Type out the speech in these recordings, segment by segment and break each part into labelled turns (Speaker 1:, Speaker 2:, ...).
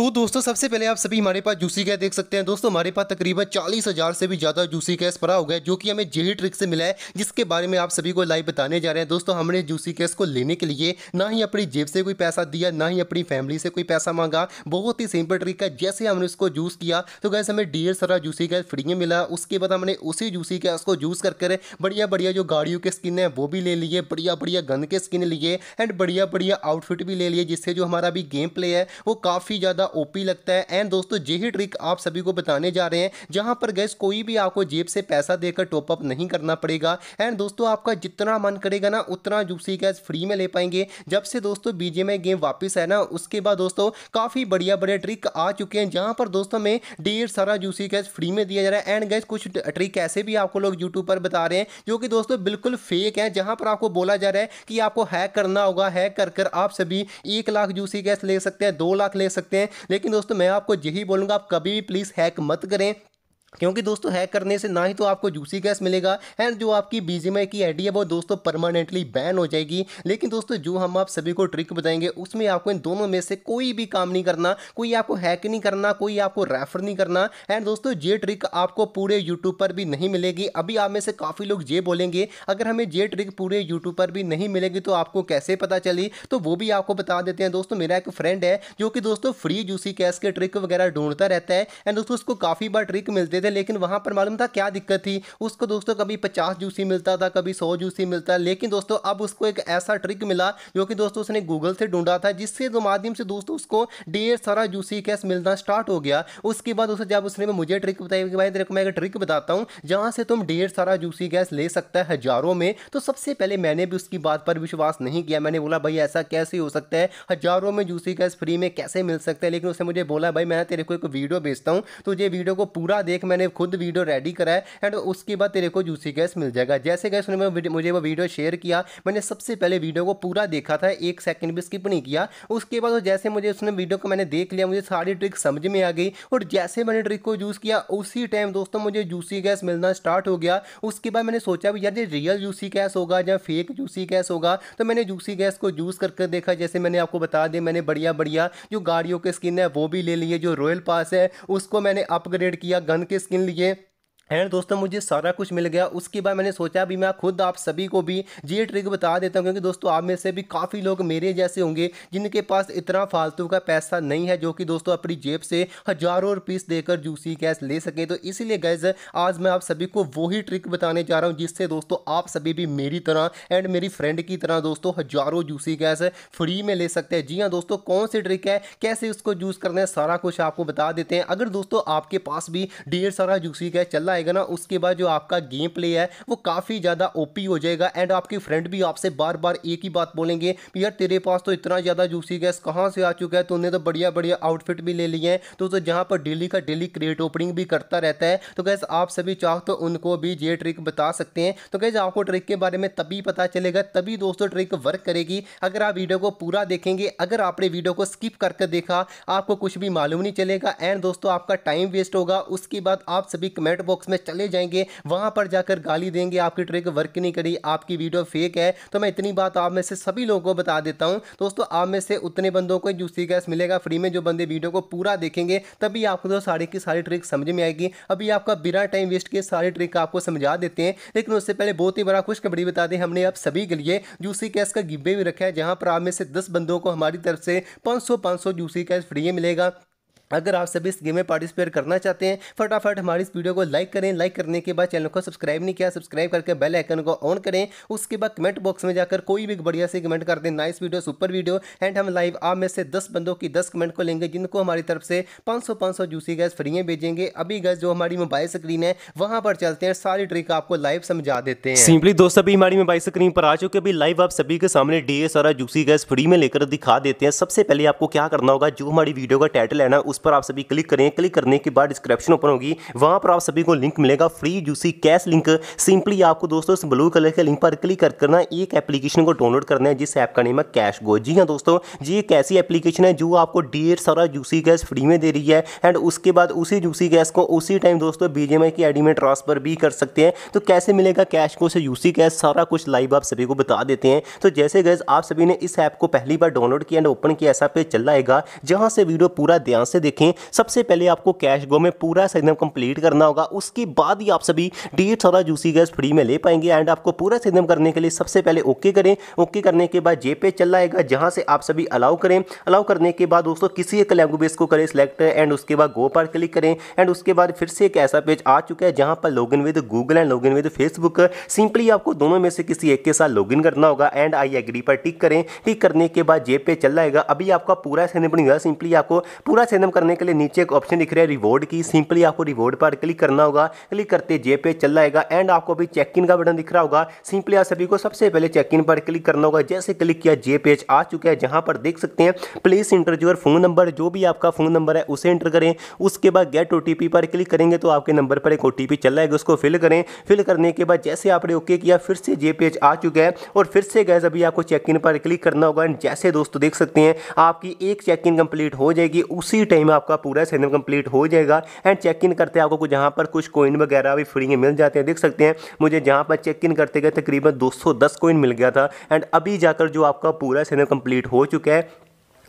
Speaker 1: तो दोस्तों सबसे पहले आप सभी हमारे पास जूसी गैस देख सकते हैं दोस्तों हमारे पास तकरीबन चालीस हज़ार से भी ज़्यादा जूसी गैस भरा हो गया जो कि हमें जेही ट्रिक से मिला है जिसके बारे में आप सभी को लाइव बताने जा रहे हैं दोस्तों हमने जूसी गैस को लेने के लिए ना ही अपनी जेब से कोई पैसा दिया ना ही अपनी फैमिली से कोई पैसा मांगा बहुत ही सिंपल ट्रिक है जैसे हमने उसको जूस किया तो गैस हमें ढेर सारा जूसी गैस फ्री में मिला उसके बाद हमने उसी जूसी गैस को जूस कर कर बढ़िया बढ़िया जो गाड़ियों के स्किन है वो भी ले लिए बढ़िया बढ़िया गन के स्किन लिए एंड बढ़िया बढ़िया आउटफिट भी ले लिए जिससे जो हमारा अभी गेम प्ले है वो काफ़ी ज़्यादा ओपी लगता है एंड दोस्तों यही ट्रिक आप सभी को बताने जा रहे हैं जहां पर गैस कोई भी आपको जेब से पैसा देकर टॉपअप नहीं करना पड़ेगा एंड दोस्तों आपका जितना मन करेगा ना उतना जूसी गैस फ्री में ले पाएंगे जब से दोस्तों में गेम वापस है ना उसके बाद दोस्तों काफ़ी बढ़िया बड़े ट्रिक आ चुके हैं जहां पर दोस्तों में ढेर सारा जूसी गैस फ्री में दिया जा रहा है एंड गैस कुछ ट्रिक ऐसे भी आपको लोग यूट्यूब पर बता रहे हैं जो कि दोस्तों बिल्कुल फेक है जहां पर आपको बोला जा रहा है कि आपको हैक करना होगा हैक कर कर आप सभी एक लाख जूसी गैस ले सकते हैं दो लाख ले सकते हैं लेकिन दोस्तों मैं आपको यही बोलूंगा आप कभी भी प्लीज़ हैक मत करें क्योंकि दोस्तों हैक करने से ना ही तो आपको जूसी गैस मिलेगा एंड जो आपकी बीजीएमआई की आईडी है वो दोस्तों परमानेंटली बैन हो जाएगी लेकिन दोस्तों जो हम आप सभी को ट्रिक बताएंगे उसमें आपको इन दोनों में से कोई भी काम नहीं करना कोई आपको हैक नहीं करना कोई आपको रेफर नहीं करना एंड दोस्तों ये ट्रिक आपको पूरे यूट्यूब पर भी नहीं मिलेगी अभी आप में से काफ़ी लोग ये बोलेंगे अगर हमें ये ट्रिक पूरे यूट्यूब पर भी नहीं मिलेगी तो आपको कैसे पता चली तो वो भी आपको बता देते हैं दोस्तों मेरा एक फ्रेंड है जो कि दोस्तों फ्री जूसी गैस के ट्रिक वगैरह ढूंढता रहता है एंड दोस्तों उसको काफ़ी बार ट्रिक मिलते थे लेकिन वहाँ पर मालूम था क्या दिक्कत थी उसको दोस्तों कभी पचास जूसी मिलता था कभी सौ जूसी मिलता लेकिन दोस्तों अब उसको एक ऐसा ट्रिक मिला जो कि दोस्तों उसने गूगल से ढूंढा था जिसके माध्यम से दोस्तों उसको ढेर सारा जूसी कैस मिलना स्टार्ट हो गया उसके बाद उसने जब उसने मुझे ट्रिक बताई कि भाई देखो मैं एक ट्रिक बताता हूँ जहाँ से तुम ढेर सारा जूसी गैस ले सकता है हज़ारों में तो सबसे पहले मैंने भी उसकी बात पर विश्वास नहीं किया मैंने बोला भाई ऐसा कैसे हो सकता है हज़ारों में जूसी गैस फ्री में कैसे मिल सकता है लेकिन उसने मुझे बोला भाई मैं तेरे को एक वीडियो भेजता हूँ ये वीडियो को पूरा देख मैंने खुद वीडियो रेडी करा है एंड उसके बाद तेरे को जूसी गैस मिल जाएगा जैसे गैस उन्होंने मुझे वो वीडियो शेयर किया मैंने सबसे पहले वीडियो को पूरा देखा था एक सेकंड भी स्किप नहीं किया उसके बाद जैसे मुझे उसने वीडियो को मैंने देख लिया मुझे सारी ट्रिक समझ में आ गई और जैसे मैंने ट्रिक को यूज़ किया उसी टाइम दोस्तों मुझे जूसी गैस मिलना स्टार्ट हो गया उसके बाद मैंने सोचा यार ये रियल जूसी गैस होगा या फेक जूसी गैस होगा तो मैंने जूसी गैस को यूज़ करके देखा जैसे मैंने आपको बता दिया मैंने बढ़िया बढ़िया जो गाड़ियों के स्किन है वो भी ले लिए जो रॉयल पास है उसको मैंने अपग्रेड किया गन के स्किन लिए एंड दोस्तों मुझे सारा कुछ मिल गया उसके बाद मैंने सोचा भी मैं खुद आप सभी को भी ये ट्रिक बता देता हूँ क्योंकि दोस्तों आप में से भी काफ़ी लोग मेरे जैसे होंगे जिनके पास इतना फालतू का पैसा नहीं है जो कि दोस्तों अपनी जेब से हज़ारों रुपीस देकर जूसी गैस ले सकें तो इसीलिए गैस आज मैं आप सभी को वही ट्रिक बताने जा रहा हूँ जिससे दोस्तों आप सभी भी मेरी तरह एंड मेरी फ्रेंड की तरह दोस्तों हज़ारों जूसी गैस फ्री में ले सकते हैं जी हाँ दोस्तों कौन सी ट्रिक है कैसे उसको यूज़ करना है सारा कुछ आपको बता देते हैं अगर दोस्तों आपके पास भी ढेर सारा जूसी गैस चल रहा है आएगा ना उसके बाद जो आपका गेम प्ले है वो काफ़ी ज़्यादा ओपी हो जाएगा एंड आपके फ्रेंड भी आपसे बार बार एक ही बात बोलेंगे यार तेरे पास तो इतना ज़्यादा जूसी गैस कहाँ से आ चुका है तूने तो बढ़िया बढ़िया आउटफिट भी ले लिए हैं तो, तो जहाँ पर डेली का डेली क्रिएट ओपनिंग भी करता रहता है तो गैस आप सभी चाहो तो उनको भी ये ट्रिक बता सकते हैं तो गैस आपको ट्रिक के बारे में तभी पता चलेगा तभी दोस्तों ट्रिक वर्क करेगी अगर आप वीडियो को पूरा देखेंगे अगर आपने वीडियो को स्किप करके देखा आपको कुछ भी मालूम नहीं चलेगा एंड दोस्तों आपका टाइम वेस्ट होगा उसके बाद आप सभी कमेंट बॉक्स में चले जाएंगे वहां पर जाकर गाली देंगे आपकी ट्रिक वर्क नहीं करी आपकी वीडियो फेक है तो मैं इतनी बात आप में से सभी लोगों को बता देता हूँ दोस्तों आप में से उतने बंदों को जूसी गैस मिलेगा फ्री में जो बंदे वीडियो को पूरा देखेंगे तभी आपको तो सारी की सारी ट्रिक समझ में आएगी अभी आपका बिना टाइम वेस्ट किए सारी ट्रिक आपको समझा देते हैं लेकिन उससे पहले बहुत ही बड़ा खुशखबरी बता दें हमने आप सभी के लिए जूसी गैस का गिब्बे भी रखा है जहां पर आप में से दस बंदों को हमारी तरफ से पाँच सौ पांच सौ जूसी गैस फ्री मिलेगा अगर आप सभी इस गेम में पार्टिसिपेट करना चाहते हैं फटाफट हमारी इस वीडियो को लाइक करें लाइक करने के बाद चैनल को सब्सक्राइब नहीं किया सब्सक्राइब करके बेल आइकन को ऑन करें उसके बाद कमेंट बॉक्स में जाकर कोई भी बढ़िया से कमेंट कर दें nice video super video and हम लाइव आप में से दस बंदों की दस कमेंट को लेंगे जिनको हमारी तरफ से पाँच सौ पाँच सौ जूसी गैस में भेजेंगे अभी गैस जो हमारी मोबाइल स्क्रीन है वहाँ पर चलते हैं सारी ट्रिक आपको लाइव समझा देते हैं सिंपली
Speaker 2: दोस्त अभी हमारी मोबाइल स्क्रीन पर आ चुके अभी लाइव आप सभी के सामने डी सारा जूसी गैस फ्री में लेकर दिखा देते हैं सबसे पहले आपको क्या करना होगा जो हमारी वीडियो का टाइटल है ना उस पर आप सभी क्लिक करें क्लिक करने के बाद डिस्क्रिप्शन ओपन होगी वहां पर आप सभी को लिंक मिलेगा free UC cash link simply आपको दोस्तों इस ब्लू कलर के लिंक पर क्लिक करना एक एप्लीकेशन को डाउनलोड करना है जिस ऐप का नेम है कैश गो जी हाँ दोस्तों जी एक ऐसी एप्लीकेशन है जो आपको ढेर सारा जूसी गैस फ्री में दे रही है एंड उसके बाद उसी जूसी गैस को उसी टाइम दोस्तों बीजेमआई की आईडी में ट्रांसफर भी कर सकते हैं तो कैसे मिलेगा कैश को से यूसी गैस सारा कुछ लाइव आप सभी को बता देते हैं तो जैसे गैस आप सभी ने इस ऐप को पहली बार डाउनलोड किया एंड ओपन किया ऐसा पे चल जाएगा जहां से वीडियो पूरा ध्यान से देख देखें सबसे पहले आपको कैश गो में पूरा सिग्नम कंप्लीट करना होगा उसके बाद ही आप सभी डेढ़ सौ जूसी गैस फ्री में ले पाएंगे एंड आपको पूरा सिग्नम करने के लिए सबसे पहले ओके करें ओके करने के बाद जेपे चल आएगा जहां से आप सभी अलाउ करें अलाउ करने के बाद दोस्तों किसी एक लैंग्वेज को करें सिलेक्ट एंड उसके बाद गो पर क्लिक करें एंड उसके बाद फिर से एक ऐसा पेज आ चुका है जहां पर log with Google and log with Facebook simply आपको दोनों में से किसी एक के साथ लॉग करना होगा एंड आई एग्री पर टिक करें टिक करने के बाद जेपे चल आएगा अभी आपका पूरा सिग्नम बनेगा सिंपली आपको पूरा सिग्नम करने के लिए नीचे एक ऑप्शन दिख रहा है रिवॉर्ड की सिंपली आपको रिवॉर्ड पर क्लिक करना होगा क्लिक करते जे पे चल जाएगा एंड आपको अभी चेक इन का बटन दिख रहा होगा सिंपली आप सभी को सबसे पहले चेक इन पर क्लिक करना होगा जैसे क्लिक किया जे पेज आ चुका है जहां पर देख सकते हैं please enter your phone number जो भी आपका फोन नंबर है उसे इंटर करें उसके बाद गेट ओ पर क्लिक करेंगे तो आपके नंबर पर एक ओ चल जाएगा उसको फिल करें फिल करने के बाद जैसे आपने ओके किया फिर से जे पेज आ चुका है और फिर से गैस अभी आपको चेक इन पर क्लिक करना होगा एंड जैसे दोस्तों देख सकते हैं आपकी एक चेक इन कंप्लीट हो जाएगी उसी टाइम टाइम में आपका पूरा सेशन कंप्लीट हो जाएगा एंड चेक इन करते आपको जहाँ पर कुछ कोइन वगैरह भी फ्री में मिल जाते हैं देख सकते हैं मुझे जहाँ पर चेक इन करते गए तकरीबन 210 कोइन मिल गया था एंड अभी जाकर जो आपका पूरा सेशन कंप्लीट हो चुका है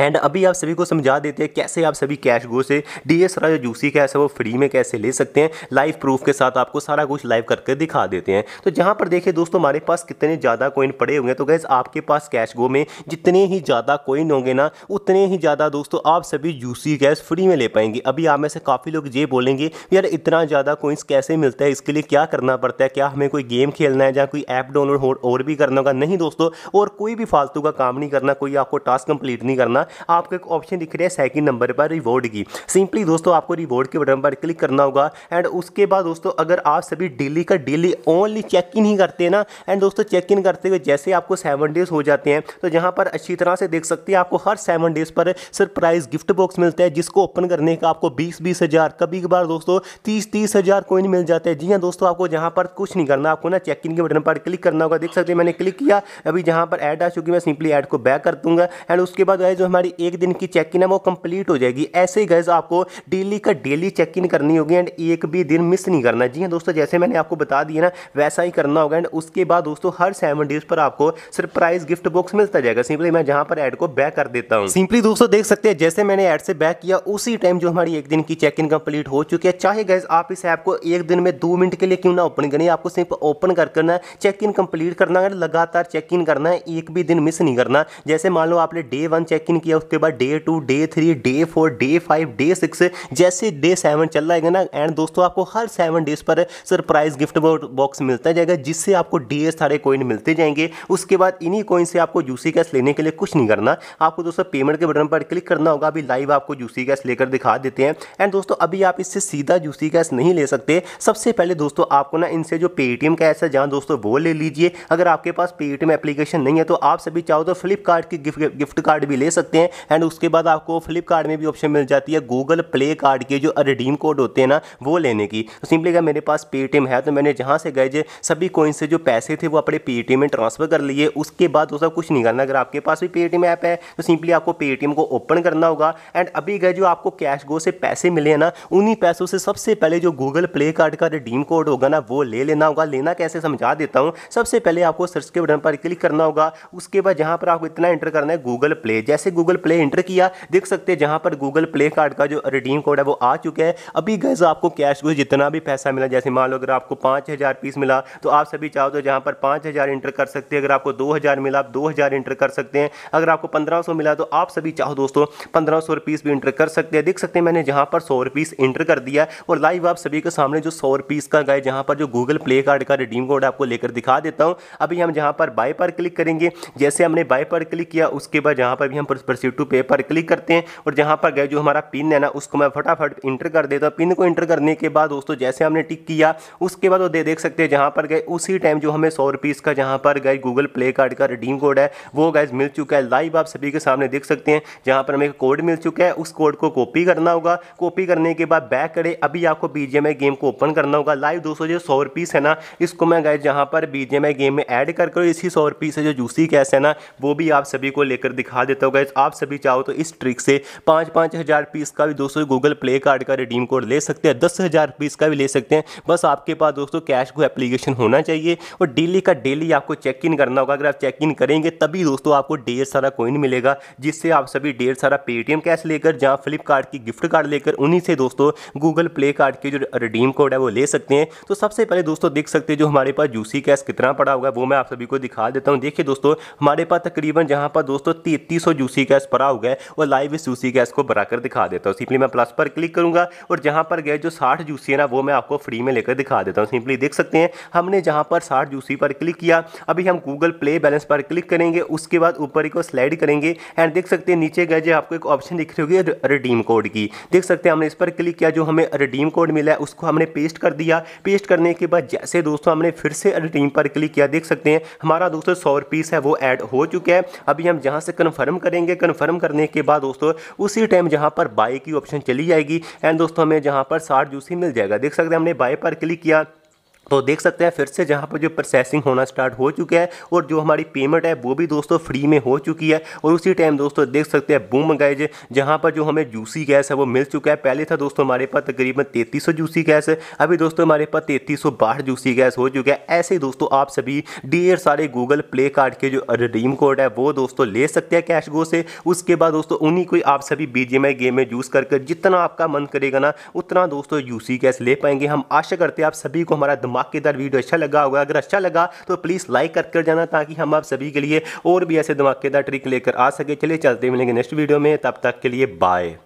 Speaker 2: एंड अभी आप सभी को समझा देते हैं कैसे आप सभी कैश गो से डी एस आर जो यूसी कैश है वो फ्री में कैसे ले सकते हैं लाइव प्रूफ के साथ आपको सारा कुछ लाइव करके दिखा देते हैं तो जहाँ पर देखिए दोस्तों हमारे पास कितने ज़्यादा कोइन पड़े होंगे तो गैस आपके पास कैश गो में जितने ही ज़्यादा कोइन होंगे ना उतने ही ज़्यादा दोस्तों आप सभी जूसी कैश फ्री में ले पाएंगे अभी आप में से काफ़ी लोग ये बोलेंगे यार इतना ज़्यादा कोइंस कैसे मिलता है इसके लिए क्या करना पड़ता है क्या हमें कोई गेम खेलना है या कोई ऐप डाउनलोड और भी करना होगा नहीं दोस्तों और कोई भी फालतू का काम नहीं करना कोई आपको टास्क कंप्लीट नहीं करना ना आपको एक ऑप्शन दिख रहा है सेकंड नंबर पर रिवॉर्ड की सिंपली दोस्तों आपको रिवॉर्ड के बटन पर क्लिक करना होगा एंड उसके बाद दोस्तों अगर आप सभी डेली का डेली ओनली चेक इन ही करते हैं ना एंड दोस्तों चेक इन करते हुए जैसे आपको सेवन डेज हो जाते हैं तो यहाँ पर अच्छी तरह से देख सकते हैं आपको हर सेवन डेज पर सरप्राइज गिफ्ट बॉक्स मिलता है जिसको ओपन करने का आपको बीस बीस हज़ार कभी कभार दोस्तों तीस तीस हज़ार कोइन मिल जाते हैं जी हाँ दोस्तों आपको जहाँ पर कुछ नहीं करना आपको ना चेक इन के बटन पर क्लिक करना होगा देख सकते हैं मैंने क्लिक किया अभी जहाँ पर ऐड आ चुकी मैं सिंपली ऐड को बैक कर दूंगा एंड उसके बाद जो हमारी एक दिन की चेक इन है वो कंप्लीट हो जाएगी ऐसे ही गैस आपको डेली का डेली चेक इन करनी होगी एंड एक भी दिन मिस नहीं करना जी हाँ दोस्तों जैसे मैंने आपको बता दिया ना वैसा ही करना होगा एंड उसके बाद दोस्तों हर सेवन डेज पर आपको सरप्राइज गिफ्ट बॉक्स मिलता जाएगा सिंपली मैं जहाँ पर एड को बैक कर देता हूँ सिंपली दोस्तों देख सकते हैं जैसे मैंने एड से बैक किया उसी टाइम जो हमारी एक दिन की चेक इन कंप्लीट हो चुकी है चाहे गैस आप इस ऐप को एक दिन में दो मिनट के लिए क्यों ना ओपन करें आपको सिर्फ ओपन कर करना है चेक इन कंप्लीट करना लगातार चेक इन करना है एक भी दिन मिस नहीं करना जैसे मान लो आपने डे वन चेक इन किया उसके बाद day two day three day four day five day six जैसे डे सेवन चल रहा है ना एंड दोस्तों आपको हर सेवन डेज पर सरप्राइज गिफ्ट बॉक्स मिलता जाएगा जिससे आपको डे सारे कोइन मिलते जाएंगे उसके बाद इन्हीं कोइन से आपको जूसी कैश लेने के लिए कुछ नहीं करना आपको दोस्तों पेमेंट के बटन पर क्लिक करना होगा अभी लाइव आपको जूसी कैश लेकर दिखा देते हैं एंड दोस्तों अभी आप इससे सीधा जूसी कैश नहीं ले सकते सबसे पहले दोस्तों आपको ना इनसे जो पेटीएम कैश है जहाँ दोस्तों वो ले लीजिए अगर आपके पास पेटीएम एप्लीकेशन नहीं है तो आप सभी चाहो तो फ्लिपकार्ट की गिफ्ट कार्ड भी ले सकते सकते हैं एंड उसके बाद आपको फ्लिपकार्ट में भी ऑप्शन मिल जाती है गूगल प्ले कार्ड के जो रिडीम कोड होते हैं ना वो लेने की तो सिंपली क्या मेरे पास पेटीएम है तो मैंने जहाँ से गए सभी कोइन से जो पैसे थे वो अपने पेटीएम में ट्रांसफ़र कर लिए उसके बाद वो सब कुछ नहीं करना अगर आपके पास भी पेटीएम ऐप है तो सिंपली आपको पेटीएम को ओपन करना होगा एंड अभी गए जो आपको कैश गो से पैसे मिले हैं ना उन्हीं पैसों से सबसे पहले जो गूगल प्ले कार्ड का रिडीम कोड होगा ना वो ले लेना होगा लेना कैसे समझा देता हूँ सबसे पहले आपको सर्च के बटन पर क्लिक करना होगा उसके बाद जहाँ पर आपको इतना एंटर करना है गूगल प्ले जैसे गूगल प्ले इंटर किया देख सकते हैं जहां पर गूगल प्ले कार्ड का जो रिडीम कोड है वो आ चुका है अभी गैस आपको कैश को जितना भी पैसा मिला जैसे मान लो अगर आपको पाँच हज़ार पीस मिला तो आप सभी चाहो तो जहां पर पाँच हज़ार इंटर कर सकते हैं अगर आपको दो हज़ार मिला आप दो हज़ार इंटर कर सकते हैं अगर आपको पंद्रह सौ मिला तो आप सभी चाहो दोस्तों पंद्रह सौ रुपीस भी इंटर कर सकते हैं देख सकते हैं मैंने जहाँ पर सौ रुपीस इंटर कर दिया और लाइव आप सभी के सामने जो सौ रुपीस का गए जहाँ पर जो गूगल प्ले कार्ड का रिडीम कोड आपको लेकर दिखा देता हूँ अभी हम जहाँ पर बाय पर क्लिक करेंगे जैसे हमने बाय पर क्लिक किया उसके बाद जहाँ पर भी हम प्रोसीड टू पे पर क्लिक करते हैं और जहाँ पर गए जो हमारा पिन है ना उसको मैं फटाफट इंटर कर देता हूँ पिन को इंटर करने के बाद दोस्तों जैसे हमने टिक किया उसके बाद वो दे देख सकते हैं जहाँ पर गए उसी टाइम जो हमें सौ रुपीज़ का जहाँ पर गए गूगल प्ले कार्ड का रिडीम कोड है वो गैस मिल चुका है लाइव आप सभी के सामने देख सकते हैं जहाँ पर हमें कोड मिल चुका है उस कोड को कॉपी करना होगा कॉपी करने के बाद बैक करे अभी आपको बी गेम को ओपन करना होगा लाइव दोस्तों जो सौ रुपीस है ना इसको मैं गए जहाँ पर बी गेम में एड कर करो इसी सौ रुपीस है जो जूसी कैश है ना वो भी आप सभी को लेकर दिखा देता हूँ गैस आप सभी चाहो तो इस ट्रिक से पाँच पाँच हज़ार पीस का भी दोस्तों गूगल प्ले कार्ड का रिडीम कोड ले सकते हैं दस हज़ार पीस का भी ले सकते हैं बस आपके पास दोस्तों कैश को एप्लीकेशन होना चाहिए और डेली का डेली आपको चेक इन करना होगा अगर आप चेक इन करेंगे तभी दोस्तों आपको ढेर सारा कोइन मिलेगा जिससे आप सभी ढेर सारा पेटीएम कैश लेकर जहां फ्लिपकार्ट की गिफ्ट कार्ड लेकर उन्हीं से दोस्तों गूगल प्ले कार्ड के जो रिडीम कोड है वो ले सकते हैं तो सबसे पहले दोस्तों देख सकते हैं जो हमारे पास जूसी कैश कितना पड़ा होगा वो मैं आप सभी को दिखा देता हूँ देखिए दोस्तों हमारे पास तकरीबन जहाँ पर दोस्तों तैतीस जूसी सूसी गैस भरा हुआ है और लाइव इस सूसी गैस को भरा दिखा देता हूँ सिंपली मैं प्लस पर क्लिक करूंगा और जहां पर गए जो साठ जूसी है ना वो मैं आपको फ्री में लेकर दिखा देता हूँ सिंपली देख सकते हैं हमने जहां पर साठ जूसी पर क्लिक किया अभी हम गूगल प्ले बैलेंस पर क्लिक करेंगे उसके बाद ऊपर को स्लाइड करेंगे एंड देख सकते हैं नीचे गए जो आपको एक ऑप्शन दिख रही होगी रिडीम कोड की देख सकते हैं हमने इस पर क्लिक किया जो हमें रिडीम कोड मिला है उसको हमने पेस्ट कर दिया पेस्ट करने के बाद जैसे दोस्तों हमने फिर से रिडीम पर क्लिक किया देख सकते हैं हमारा दोस्तों सौ रुपीस है वो ऐड हो चुका है अभी हम जहां से कन्फर्म करेंगे चीज़ें कन्फर्म करने के बाद दोस्तों उसी टाइम जहाँ पर बाई की ऑप्शन चली जाएगी एंड दोस्तों हमें जहाँ पर साठ जूसी मिल जाएगा देख सकते हैं हमने बाय पर क्लिक किया तो देख सकते हैं फिर से जहाँ पर जो प्रोसेसिंग होना स्टार्ट हो चुका है और जो हमारी पेमेंट है वो भी दोस्तों फ्री में हो चुकी है और उसी टाइम दोस्तों देख सकते हैं बूम गैज जहाँ पर जो हमें जूसी गैस है वो मिल चुका है पहले था दोस्तों हमारे पास तकरीबन तैंतीस जूसी गैस है अभी दोस्तों हमारे पास तैतीस जूसी गैस हो चुका है ऐसे ही दोस्तों आप सभी डेढ़ सारे गूगल प्ले कार्ड के जो रिडीम कोड है वो दोस्तों ले सकते हैं कैश गो से उसके बाद दोस्तों उन्हीं को आप सभी बी गेम में यूज़ कर जितना आपका मन करेगा ना उतना दोस्तों यूसी गैस ले पाएंगे हम आशा करते हैं आप सभी को हमारा धमाकेदार वीडियो अच्छा लगा होगा अगर अच्छा लगा तो प्लीज़ लाइक कर कर जाना ताकि हम आप सभी के लिए और भी ऐसे धमाकेदार ट्रिक लेकर आ सके चलिए चलते मिलेंगे नेक्स्ट वीडियो में तब तक के लिए बाय